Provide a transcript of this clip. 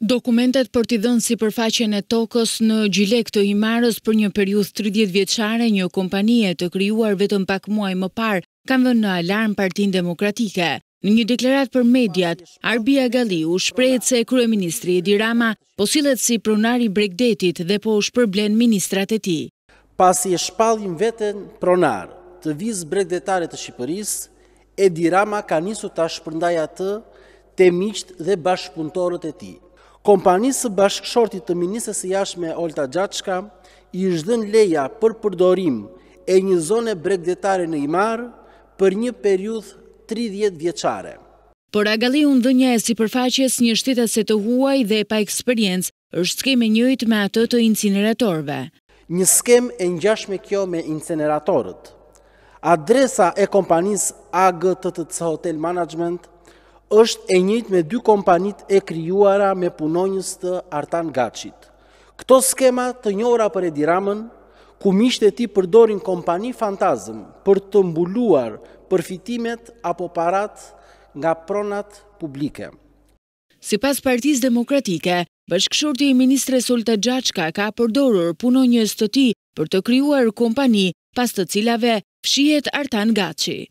Dokumentet për t'i dhënë si përfaqen e tokës në gjilek të himarës për një periud 30 vjeqare një kompanije të kryuar vetëm pak muaj më parë, kam dhe në alarm partin demokratike. Në një deklarat për mediat, Arbia Gali u shprejt se Kryeministri Edi Rama posilet si pronari bregdetit dhe po u shpërblen ministrat e ti. Pas i shpallin veten pronar të viz bregdetare të Shqipëris, Edi Rama ka njësu ta shpërndaja të, të miqt dhe bashkëpuntorët e ti kompanisë bashkëshortit të Ministës e Jashme Olta Gjatshka i shdhen leja për përdorim e një zone bregdetare në Imar për një periuth 30 vjeqare. Por agali unë dhe një e si përfaqes një shtita se të huaj dhe pa eksperiencë është skeme njëjt me atë të incineratorve. Një skem e njashme kjo me incineratorët. Adresa e kompanis AGTTC Hotel Management është e njëjtë me dy kompanit e krijuara me punonjës të Artan Gacit. Këto skema të njohura për Ramën, ku miqtë e tij përdorin kompani fantazm për të mbuluar përfitimet apo parat nga pronat publike. Si pas partiz demokratike, bashkëshorti i ministre Solta Gjaqka ka përdorur puno njës të ti për të kryuar kompani pas të cilave fshiet Artan Gaci.